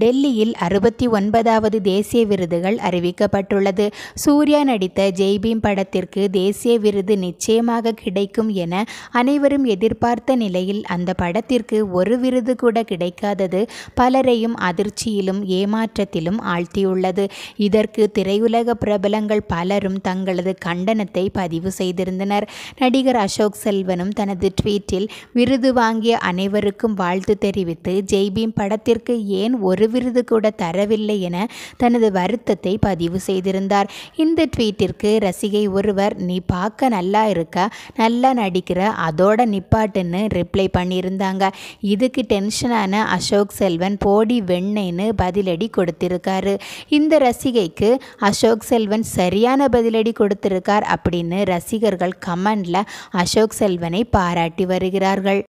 டெல்லியில் அறுபத்தி ஒன்பதாவது தேசிய விருதுகள் அறிவிக்கப்பட்டுள்ளது சூர்யா நடித்த ஜெய்பீம் படத்திற்கு தேசிய விருது நிச்சயமாக கிடைக்கும் என அனைவரும் எதிர்பார்த்த நிலையில் அந்த படத்திற்கு ஒரு விருது கூட கிடைக்காதது பலரையும் அதிர்ச்சியிலும் ஏமாற்றத்திலும் ஆழ்த்தியுள்ளது இதற்கு திரையுலக பிரபலங்கள் பலரும் தங்களது கண்டனத்தை பதிவு செய்திருந்தனர் நடிகர் அசோக் செல்வனும் தனது ட்வீட்டில் விருது வாங்கிய அனைவருக்கும் வாழ்த்து தெரிவித்து ஜெய்பீம் படத்திற்கு ஏன் ஒரு ஒரு விருது கூட தரவில்லை என தனது வருத்தத்தை பதிவு செய்திருந்தார் இந்த ட்வீட்டிற்கு ரசிகை ஒருவர் நீ பார்க்க நல்லா இருக்க நல்லா நடிக்கிற அதோட நிப்பாட்டுன்னு ரிப்ளை பண்ணியிருந்தாங்க இதுக்கு டென்ஷனான அசோக் செல்வன் போடி வெண்ணைன்னு பதிலடி கொடுத்திருக்காரு இந்த ரசிகைக்கு அசோக் செல்வன் சரியான பதிலடி கொடுத்திருக்கார் அப்படின்னு ரசிகர்கள் கமெண்ட்ல அசோக் செல்வனை பாராட்டி வருகிறார்கள்